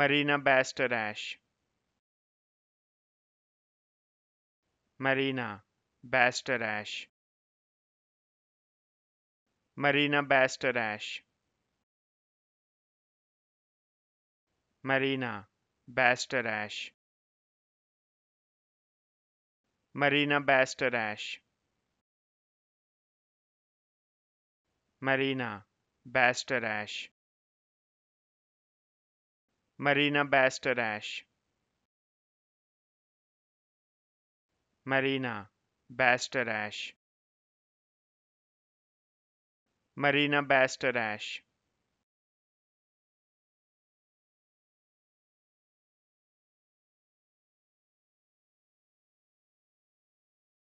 Marina Baster Marina Baster Marina Baster Marina Baster Marina Baster Marina Baster Marina Baster Marina Baster Marina Baster